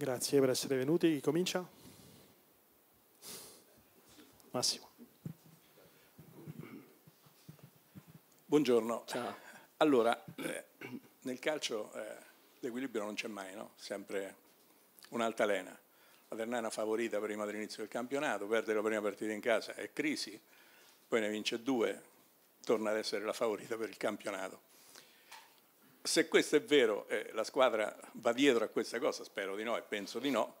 Grazie per essere venuti. Chi comincia? Massimo. Buongiorno. Ciao. Allora, eh, nel calcio eh, l'equilibrio non c'è mai, no? Sempre un'altalena. La Ternana favorita prima dell'inizio del campionato, perde la prima partita in casa, è crisi, poi ne vince due, torna ad essere la favorita per il campionato se questo è vero e eh, la squadra va dietro a questa cosa, spero di no e penso di no,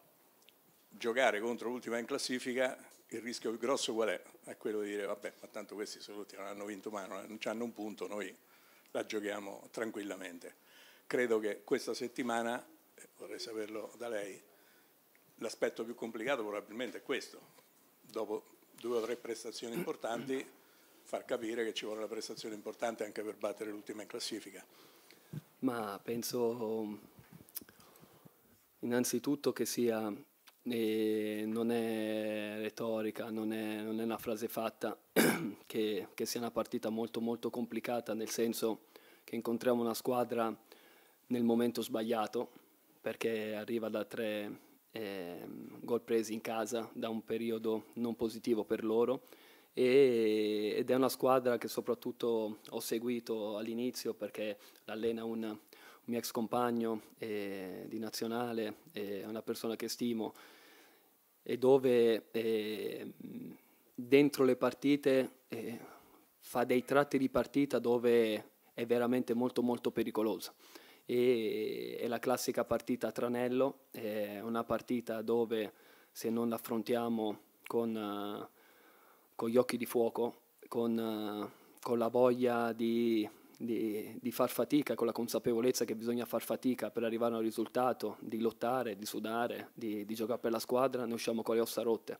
giocare contro l'ultima in classifica, il rischio più grosso qual è? È quello di dire vabbè, ma tanto questi sono tutti, non hanno vinto mai, non hanno un punto, noi la giochiamo tranquillamente. Credo che questa settimana, vorrei saperlo da lei, l'aspetto più complicato probabilmente è questo. Dopo due o tre prestazioni importanti, far capire che ci vuole una prestazione importante anche per battere l'ultima in classifica. Ma penso innanzitutto che sia, eh, non è retorica, non è, non è una frase fatta, che, che, sia una partita molto molto complicata, nel senso che incontriamo una squadra nel momento sbagliato, perché arriva da tre eh, gol presi in casa, da un periodo non positivo per loro e, ed è una squadra che soprattutto ho seguito all'inizio perché l'allena un, un mio ex compagno eh, di nazionale, è una persona che stimo e dove eh, dentro le partite eh, fa dei tratti di partita dove è veramente molto molto pericolosa. E, è la classica partita a tranello, è una partita dove se non l'affrontiamo con... Uh, con gli occhi di fuoco, con, eh, con la voglia di, di, di, far fatica, con la consapevolezza che bisogna far fatica per arrivare a un risultato, di lottare, di sudare, di, di giocare per la squadra, noi usciamo con le ossa rotte.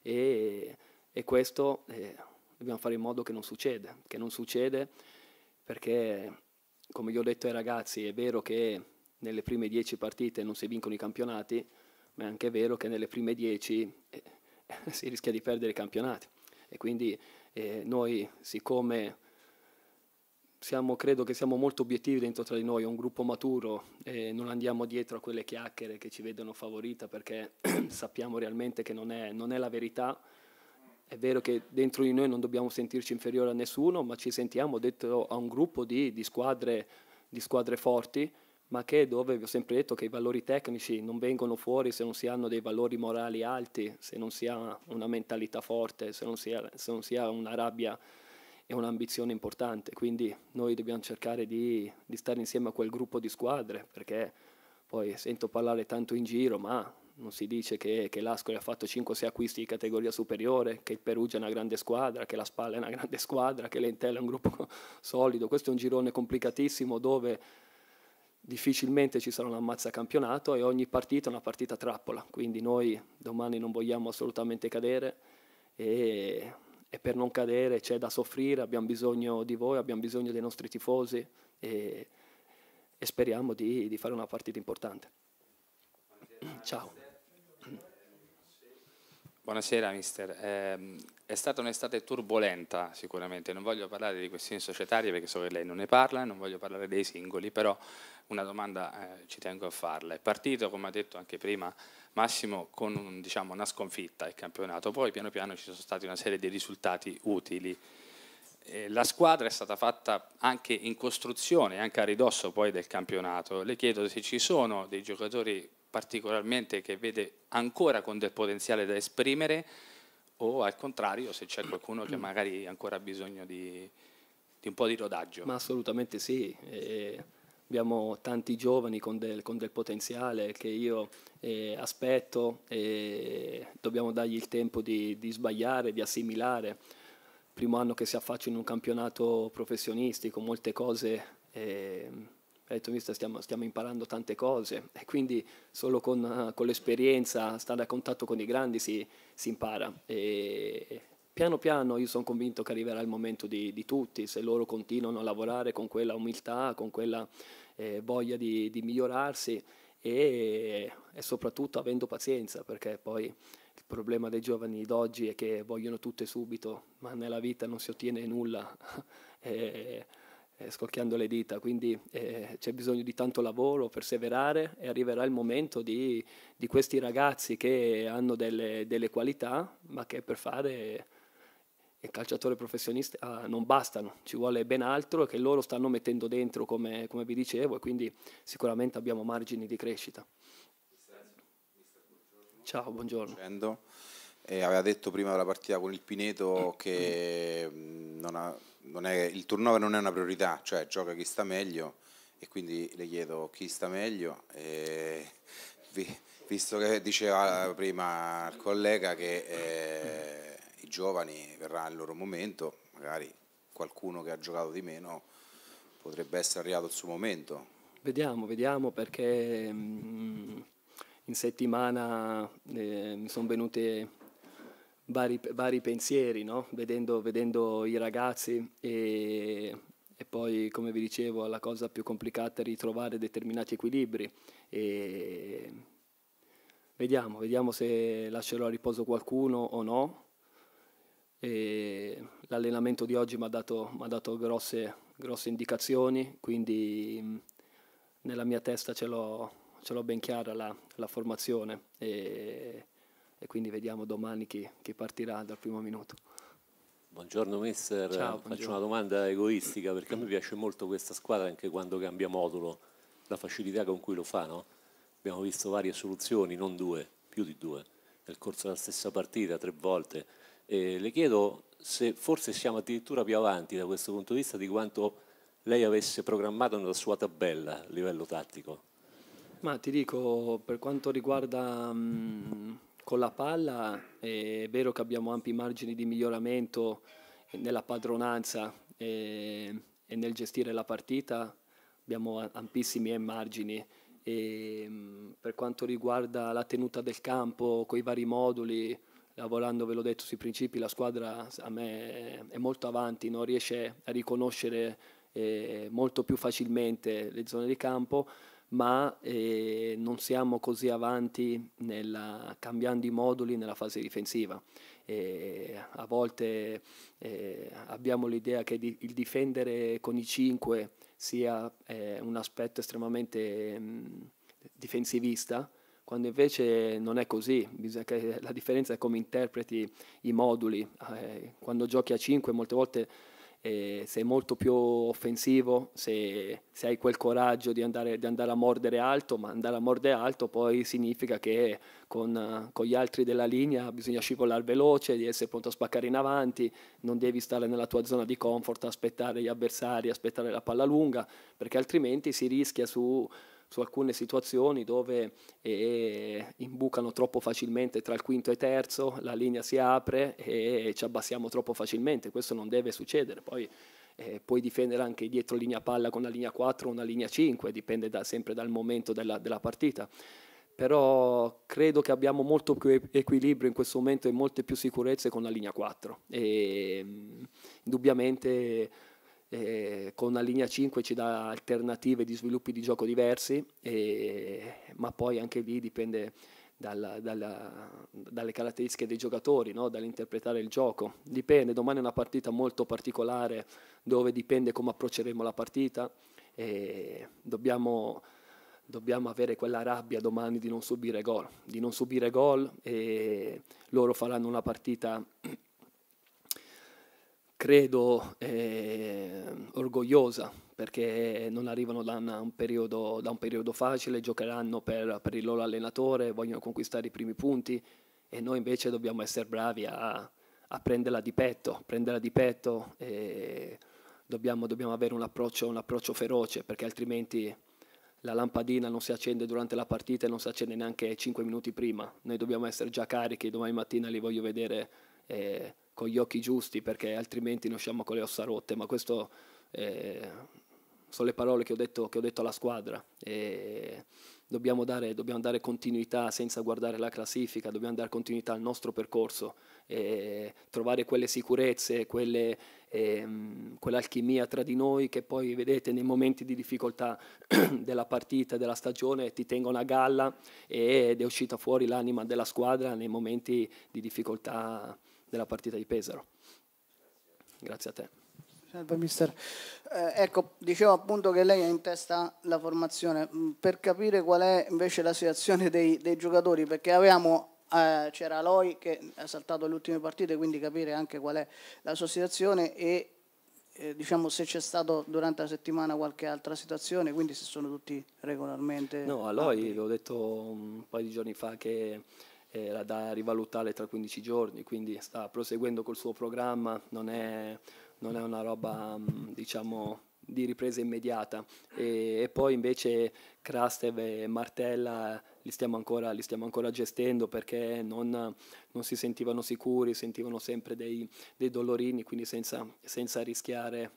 E, e questo eh, dobbiamo fare in modo che non succeda, che non succede perché, come gli ho detto ai ragazzi, è vero che nelle prime dieci partite non si vincono i campionati, ma è anche vero che nelle prime dieci eh, si rischia di perdere i campionati. E quindi eh, noi, siccome siamo, credo che siamo molto obiettivi dentro tra di noi, è un gruppo maturo, eh, non andiamo dietro a quelle chiacchiere che ci vedono favorita perché sappiamo realmente che non è, non è la verità. È vero che dentro di noi non dobbiamo sentirci inferiori a nessuno, ma ci sentiamo dentro a un gruppo di, di, squadre, di squadre forti ma che dove vi ho sempre detto che i valori tecnici non vengono fuori se non si hanno dei valori morali alti, se non si ha una mentalità forte, se non si ha, non si ha una rabbia e un'ambizione importante. Quindi noi dobbiamo cercare di, di stare insieme a quel gruppo di squadre, perché poi sento parlare tanto in giro, ma non si dice che, che l'Ascoli ha fatto 5-6 acquisti di categoria superiore, che il Perugia è una grande squadra, che la Spalla è una grande squadra, che l'Entella è un gruppo solido. Questo è un girone complicatissimo dove difficilmente ci sarà un ammazza campionato e ogni partita è una partita trappola, quindi noi domani non vogliamo assolutamente cadere e, e per non cadere c'è da soffrire, abbiamo bisogno di voi, abbiamo bisogno dei nostri tifosi e, e speriamo di, di fare una partita importante. Ciao. Buonasera mister, eh, è stata un'estate turbolenta sicuramente, non voglio parlare di questioni societarie perché so che lei non ne parla, non voglio parlare dei singoli, però una domanda eh, ci tengo a farla. È partito, come ha detto anche prima Massimo, con un, diciamo, una sconfitta il campionato, poi piano piano ci sono stati una serie di risultati utili. Eh, la squadra è stata fatta anche in costruzione, anche a ridosso poi del campionato. Le chiedo se ci sono dei giocatori particolarmente che vede ancora con del potenziale da esprimere o al contrario se c'è qualcuno che magari ancora ha bisogno di, di un po' di rodaggio. Ma assolutamente sì. Eh abbiamo tanti giovani con del, con del potenziale che io eh, aspetto e dobbiamo dargli il tempo di, di sbagliare, di assimilare. Primo anno che si affaccia in un campionato professionistico, molte cose... Eh, detto stiamo, stiamo, imparando tante cose e quindi solo con, con l'esperienza, stare a contatto con i grandi si, si impara e Piano piano io sono convinto che arriverà il momento di, di, tutti, se loro continuano a lavorare con quella umiltà, con quella eh, voglia di, di migliorarsi e, e soprattutto avendo pazienza, perché poi il problema dei giovani d'oggi è che vogliono tutto subito, ma nella vita non si ottiene nulla eh, eh, scocchiando le dita, quindi eh, c'è bisogno di tanto lavoro, perseverare e arriverà il momento di, di questi ragazzi che hanno delle, delle qualità, ma che per fare e calciatore professionista ah, non bastano, ci vuole ben altro che loro stanno mettendo dentro come, come vi dicevo e quindi sicuramente abbiamo margini di crescita. Ciao, buongiorno. Eh, aveva detto prima della partita con il Pineto mm. che mm, non ha, non è, il turnover non è una priorità, cioè gioca chi sta meglio e quindi le chiedo chi sta meglio. Vi, visto che diceva prima il collega che... Eh, giovani verrà il loro momento, magari qualcuno che ha giocato di meno potrebbe essere arrivato il suo momento. Vediamo, vediamo perché mm, in settimana eh, mi sono venuti vari, vari pensieri, no? vedendo, vedendo, i ragazzi e, e, poi come vi dicevo la cosa più complicata è ritrovare determinati equilibri. E, vediamo, vediamo se lascerò a riposo qualcuno o no e l'allenamento di oggi mi ha dato, dato, grosse, grosse indicazioni, quindi mm, nella mia testa ce l'ho, ben chiara la, la formazione e, e, quindi vediamo domani chi, chi, partirà dal primo minuto. Buongiorno mister, Ciao, buongiorno. faccio una domanda egoistica perché a me piace molto questa squadra anche quando cambia modulo, la facilità con cui lo fa, no? abbiamo visto varie soluzioni, non due, più di due, nel corso della stessa partita tre volte eh, le chiedo se forse siamo addirittura più avanti da questo punto di vista di quanto lei avesse programmato nella sua tabella a livello tattico. Ma ti dico, per quanto riguarda mh, mm, con la palla, è vero che abbiamo ampi margini di miglioramento nella padronanza e, e nel gestire la partita, abbiamo ampissimi margini. E, mh, mm, per quanto riguarda la tenuta del campo, con i vari moduli, lavorando, ve l'ho detto, sui principi, la squadra a me è molto avanti, no? riesce a riconoscere eh, molto più facilmente le zone di campo, ma eh, non siamo così avanti nella, cambiando i moduli nella fase difensiva. E eh, a volte eh, abbiamo l'idea che di, il difendere con i 5 sia eh, un aspetto estremamente mh, mm, difensivista, quando invece non è così, la differenza è come interpreti i moduli. Eh, quando giochi a 5 molte volte eh, sei molto più offensivo, se, se hai quel coraggio di andare, di andare, a mordere alto, ma andare a mordere alto poi significa che con, con, gli altri della linea bisogna scivolare veloce, di essere pronto a spaccare in avanti, non devi stare nella tua zona di comfort, aspettare gli avversari, aspettare la palla lunga, perché altrimenti si rischia su su alcune situazioni dove eh, imbucano troppo facilmente tra il quinto e terzo, la linea si apre e ci abbassiamo troppo facilmente, questo non deve succedere. Poi eh, puoi difendere anche dietro linea palla con una linea 4 o una linea 5, dipende da, sempre dal momento della, della partita però credo che abbiamo molto più equilibrio in questo momento e molte più sicurezze con la linea 4 e ehm, indubbiamente eh, con la linea 5 ci dà alternative di sviluppi di gioco diversi, e, ma poi anche lì dipende dalla, dalla, dalle caratteristiche dei giocatori, no? dall'interpretare il gioco. Dipende, domani è una partita molto particolare dove dipende come approcceremo la partita e dobbiamo dobbiamo avere quella rabbia domani di non subire gol, di non subire gol e loro faranno una partita credo, eh, orgogliosa perché non arrivano da un periodo, da un periodo facile, giocheranno per, per, il loro allenatore, vogliono conquistare i primi punti e noi invece dobbiamo essere bravi a, a prenderla di petto, prenderla di petto dobbiamo, dobbiamo, avere un approccio, un approccio feroce perché altrimenti la lampadina non si accende durante la partita e non si accende neanche 5 minuti prima, noi dobbiamo essere già carichi, domani mattina li voglio vedere. Eh, con gli occhi giusti perché altrimenti non usciamo con le ossa rotte, ma queste eh, sono le parole che ho detto, che ho detto alla squadra. E dobbiamo, dare, dobbiamo dare continuità senza guardare la classifica, dobbiamo dare continuità al nostro percorso, e trovare quelle sicurezze, quelle, ehm, quell'alchimia tra di noi che poi vedete nei momenti di difficoltà della partita, della stagione, ti tengono a galla ed è uscita fuori l'anima della squadra nei momenti di difficoltà della partita di Pesaro. Grazie a te. Salve mister. Eh, ecco, dicevo appunto che lei ha in testa la formazione, mm, per capire qual è invece la situazione dei, dei giocatori, perché avevamo eh, c'era Loi che ha saltato le ultime partite, quindi capire anche qual è la sua situazione e eh, diciamo se c'è stato durante la settimana qualche altra situazione, quindi se sono tutti regolarmente. No, a Loi l'ho detto un paio di giorni fa che era da rivalutare tra 15 giorni, quindi sta proseguendo col suo programma, non è, non è una roba mm, diciamo, di ripresa immediata. E, e poi invece Krastev e Martella eh, li stiamo ancora, li stiamo ancora gestendo perché non, non, si sentivano sicuri, sentivano sempre dei, dei dolorini, quindi senza, senza rischiare.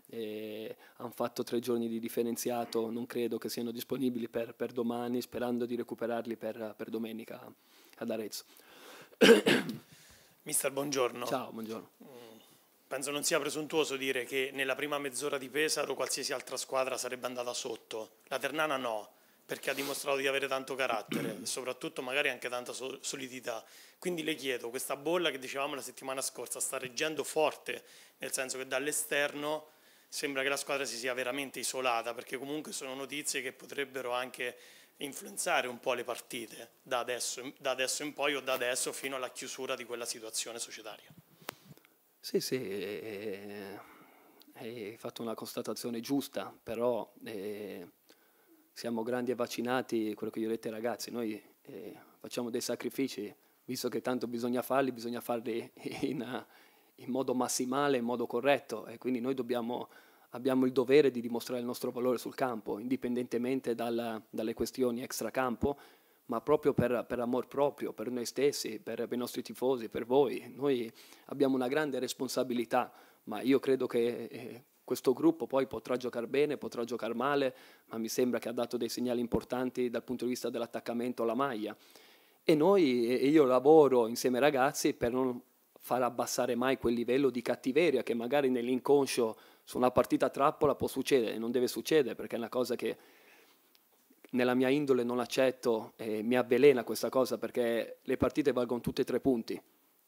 hanno fatto tre giorni di differenziato, non credo che siano disponibili per, per domani, sperando di recuperarli per, per domenica ad Arezzo. Mister, buongiorno. Ciao, buongiorno. Mm, penso non sia presuntuoso dire che nella prima mezz'ora di Pesaro qualsiasi altra squadra sarebbe andata sotto. La Ternana no, perché ha dimostrato di avere tanto carattere e soprattutto magari anche tanta solidità. Quindi le chiedo, questa bolla che dicevamo la settimana scorsa sta reggendo forte, nel senso che dall'esterno sembra che la squadra si sia veramente isolata, perché comunque sono notizie che potrebbero anche influenzare un po' le partite da adesso, da adesso, in poi o da adesso fino alla chiusura di quella situazione societaria. Sì, sì, eh, eh, hai fatto una constatazione giusta, però eh, siamo grandi e vaccinati, quello che io ho detto ai ragazzi, noi eh, facciamo dei sacrifici, visto che tanto bisogna farli, bisogna farli in, in modo massimale, in modo corretto e quindi noi dobbiamo abbiamo il dovere di dimostrare il nostro valore sul campo, indipendentemente dalla, dalle questioni extracampo, ma proprio per, per, amor proprio, per noi stessi, per, per i nostri tifosi, per voi. Noi abbiamo una grande responsabilità, ma io credo che eh, questo gruppo poi potrà giocare bene, potrà giocare male, ma mi sembra che ha dato dei segnali importanti dal punto di vista dell'attaccamento alla maglia. E noi, e io lavoro insieme ai ragazzi per non far abbassare mai quel livello di cattiveria che magari nell'inconscio su una partita trappola può succedere e non deve succedere perché è una cosa che nella mia indole non accetto e mi avvelena questa cosa perché le partite valgono tutte e tre punti.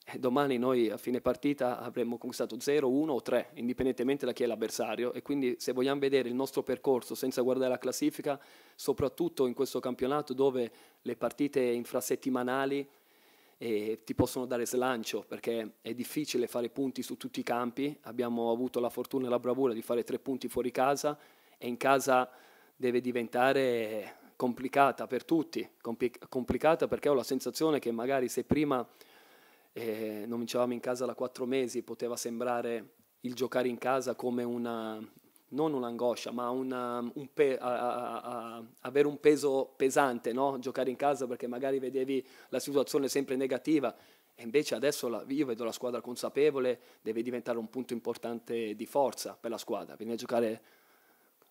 E domani noi a fine partita avremmo conquistato 0, 1 o 3, indipendentemente da chi è l'avversario. E quindi se vogliamo vedere il nostro percorso senza guardare la classifica, soprattutto in questo campionato dove le partite infrasettimanali e ti possono dare slancio perché è difficile fare punti su tutti i campi. Abbiamo avuto la fortuna e la bravura di fare tre punti fuori casa e in casa deve diventare complicata per tutti, complicata perché ho la sensazione che magari se prima eh, non vincevamo in casa da quattro mesi poteva sembrare il giocare in casa come una, non un'angoscia, ma una, um, un pe- a, a, a, avere un peso pesante, no? giocare in casa perché magari vedevi la situazione sempre negativa. E invece adesso la, io vedo la squadra consapevole, deve diventare un punto importante di forza per la squadra. Venire a giocare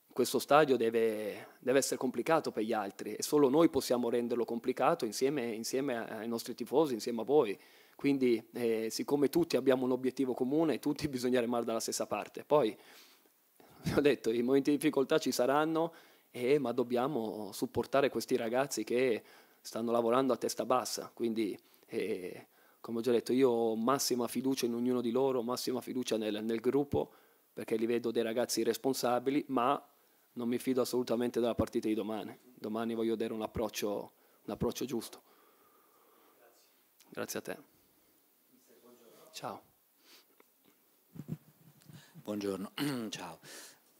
in questo stadio deve, deve, essere complicato per gli altri e solo noi possiamo renderlo complicato insieme, insieme ai nostri tifosi, insieme a voi. Quindi eh, siccome tutti abbiamo un obiettivo comune, tutti bisogna remare dalla stessa parte. Poi, vi ho detto, i momenti di difficoltà ci saranno, eh, ma dobbiamo supportare questi ragazzi che stanno lavorando a testa bassa. Quindi, eh, come ho già detto, io ho massima fiducia in ognuno di loro, massima fiducia nel, nel gruppo, perché li vedo dei ragazzi responsabili, ma non mi fido assolutamente della partita di domani. Domani voglio dare un approccio, un approccio giusto. Grazie a te. Ciao. Buongiorno, ciao.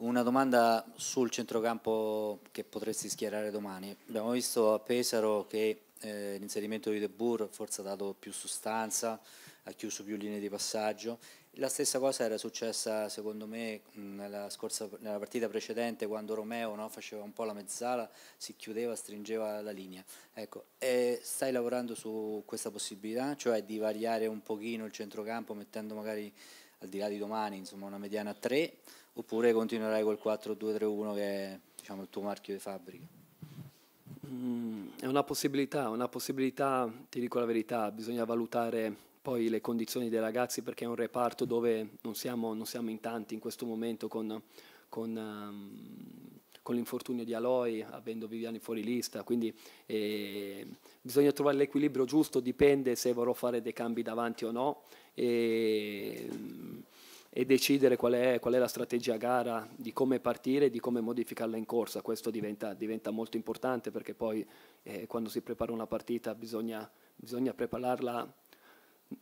Una domanda sul centrocampo che potresti schierare domani. Abbiamo visto a Pesaro che eh, l'inserimento di De Boer forse ha dato più sostanza, ha chiuso più linee di passaggio. La stessa cosa era successa secondo me nella, scorsa, nella partita precedente quando Romeo no, faceva un po' la mezzala, si chiudeva, stringeva la linea. Ecco, stai lavorando su questa possibilità, cioè di variare un pochino il centrocampo mettendo magari al di là di domani insomma, una mediana a 3 oppure continuerai col 4-2-3-1 che è diciamo, il tuo marchio di fabbrica? Mm, è una possibilità, una possibilità, ti dico la verità, bisogna valutare poi le condizioni dei ragazzi perché è un reparto dove non siamo, non siamo in tanti in questo momento con, con, um, con l'infortunio di Aloy, avendo Viviani fuori lista, quindi eh, bisogna trovare l'equilibrio giusto, dipende se vorrò fare dei cambi davanti o no. E, um, e decidere qual è, qual è la strategia gara, di come partire e di come modificarla in corsa. Questo diventa, diventa molto importante perché poi eh, quando si prepara una partita bisogna, bisogna prepararla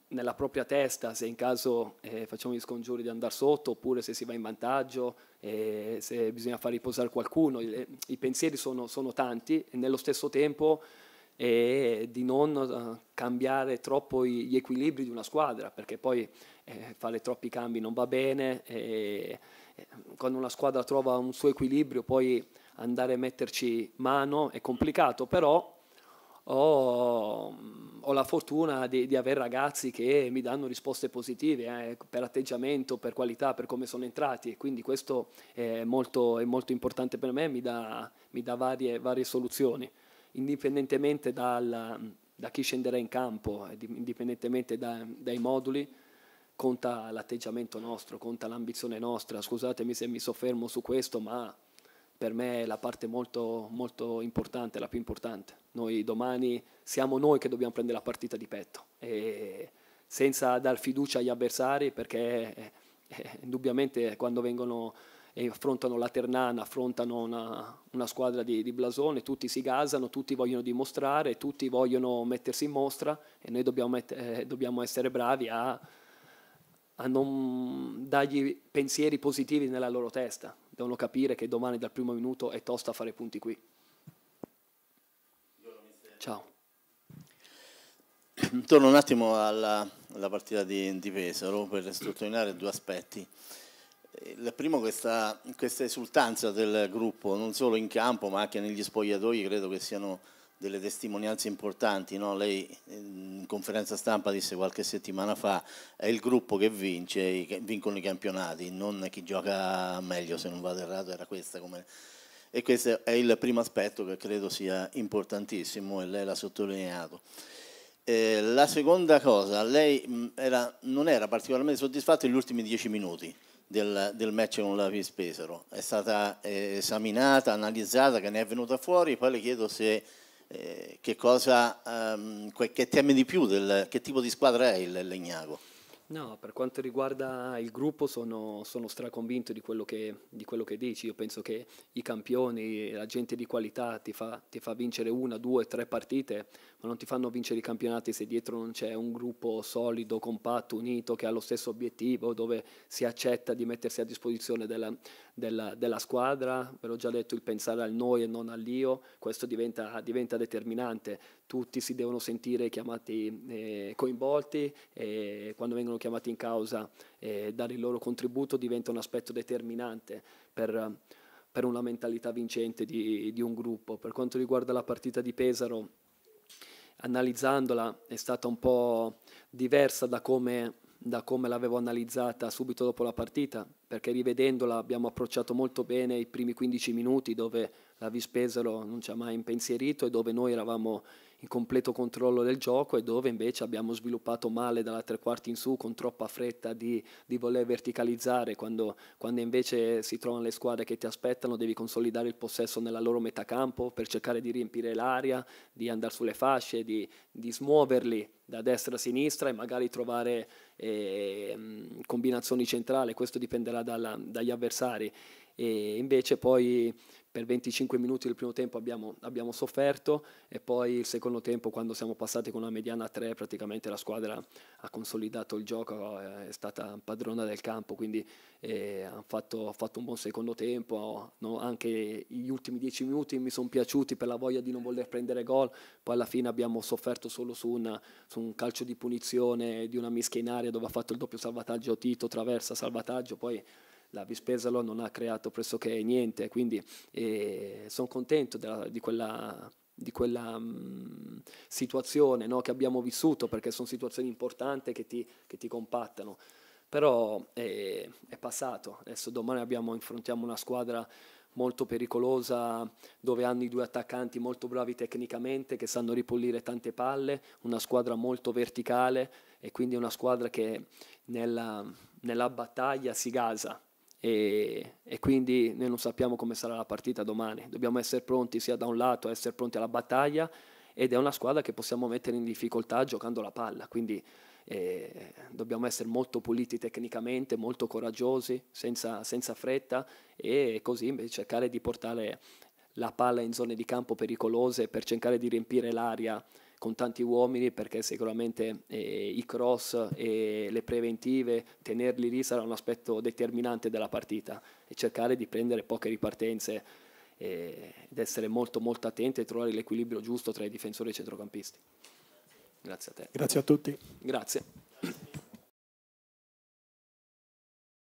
nella propria testa se in caso eh, facciamo gli scongiuri di andare sotto oppure se si va in vantaggio, eh, se bisogna far riposare qualcuno. I, eh, i pensieri sono, sono tanti e nello stesso tempo e di non eh, cambiare troppo gli equilibri di una squadra, perché poi eh, fare troppi cambi non va bene, eh, quando una squadra trova un suo equilibrio poi andare a metterci mano è complicato, però ho, mm, ho la fortuna di, di, avere ragazzi che mi danno risposte positive eh, per atteggiamento, per qualità, per come sono entrati e quindi questo è molto, è molto importante per me, mi dà, mi dà varie, varie soluzioni indipendentemente dal, da chi scenderà in campo, eh, indipendentemente da, dai moduli, conta l'atteggiamento nostro, conta l'ambizione nostra. Scusatemi se mi soffermo su questo, ma per me è la parte molto, molto importante, la più importante. Noi domani siamo noi che dobbiamo prendere la partita di petto, senza dar fiducia agli avversari, perché eh, eh indubbiamente quando vengono e affrontano la Ternana, affrontano una, una squadra di, di, blasone, tutti si gasano, tutti vogliono dimostrare, tutti vogliono mettersi in mostra e noi dobbiamo, met- eh, dobbiamo essere bravi a, a non dargli pensieri positivi nella loro testa, devono capire che domani dal primo minuto è tosta fare punti qui. Ciao. Torno un attimo alla, alla partita di, di Pesaro per sottolineare due aspetti il primo questa, questa esultanza del gruppo, non solo in campo ma anche negli spogliatoi, credo che siano delle testimonianze importanti. No? Lei in conferenza stampa disse qualche settimana fa è il gruppo che vince, vincono i campionati, non chi gioca meglio, se non vado errato era questa. Come... E questo è il primo aspetto che credo sia importantissimo e lei l'ha sottolineato. Eh, la seconda cosa, lei era, non era particolarmente soddisfatto negli ultimi dieci minuti del, del match con la FIS Pesaro. È stata eh, esaminata, analizzata, che ne è venuta fuori, poi le chiedo se, eh, che, cosa, ehm, que, che teme di più, del, che tipo di squadra è il Legnago. No, per quanto riguarda il gruppo sono, sono straconvinto di quello, che, di quello, che, dici. Io penso che i campioni, la gente di qualità ti fa, ti fa vincere una, due, tre partite ma non ti fanno vincere i campionati se dietro non c'è un gruppo solido, compatto, unito, che ha lo stesso obiettivo, dove si accetta di mettersi a disposizione della, della, della squadra. Ve l'ho già detto, il pensare al noi e non all'io, questo diventa, diventa determinante. Tutti si devono sentire chiamati eh, coinvolti e quando vengono chiamati in causa eh, dare il loro contributo diventa un aspetto determinante per, per una mentalità vincente di, di un gruppo. Per quanto riguarda la partita di Pesaro, analizzandola è stata un po' diversa da come, da come l'avevo analizzata subito dopo la partita, perché rivedendola abbiamo approcciato molto bene i primi 15 minuti dove la Vispesero non ci ha mai impensierito e dove noi eravamo in completo controllo del gioco e dove invece abbiamo sviluppato male dalla tre quarti in su con troppa fretta di, di voler verticalizzare quando, quando, invece si trovano le squadre che ti aspettano devi consolidare il possesso nella loro metà campo per cercare di riempire l'aria, di andare sulle fasce, di, di smuoverli da destra a sinistra e magari trovare eh, combinazioni centrali, questo dipenderà dalla, dagli avversari. E invece poi per 25 minuti del primo tempo abbiamo, abbiamo, sofferto e poi il secondo tempo quando siamo passati con una mediana a 3 praticamente la squadra ha consolidato il gioco, eh, è stata padrona del campo, quindi eh, ha, fatto, fatto, un buon secondo tempo, no? anche gli ultimi 10 minuti mi sono piaciuti per la voglia di non voler prendere gol, poi alla fine abbiamo sofferto solo su, una, su un calcio di punizione, di una mischia in aria dove ha fatto il doppio salvataggio Tito, traversa, salvataggio, poi la Vispesalo non ha creato pressoché niente, quindi eh, sono contento della, di quella di quella mh, mm, situazione no, che abbiamo vissuto, perché sono situazioni importanti che ti, che ti compattano. Però eh, è passato, adesso domani abbiamo, affrontiamo una squadra molto pericolosa, dove hanno i due attaccanti molto bravi tecnicamente, che sanno ripulire tante palle, una squadra molto verticale e quindi una squadra che nella, nella battaglia si gasa, e, e, quindi noi non sappiamo come sarà la partita domani. Dobbiamo essere pronti sia da un lato, essere pronti alla battaglia ed è una squadra che possiamo mettere in difficoltà giocando la palla, quindi eh, dobbiamo essere molto puliti tecnicamente, molto coraggiosi, senza, senza fretta e così invece cercare di portare la palla in zone di campo pericolose per cercare di riempire l'aria con tanti uomini perché sicuramente eh, i cross e le preventive, tenerli lì sarà un aspetto determinante della partita e cercare di prendere poche ripartenze eh, ed essere molto molto attenti e trovare l'equilibrio giusto tra i difensori e i centrocampisti. Grazie a te. Grazie a tutti. Grazie.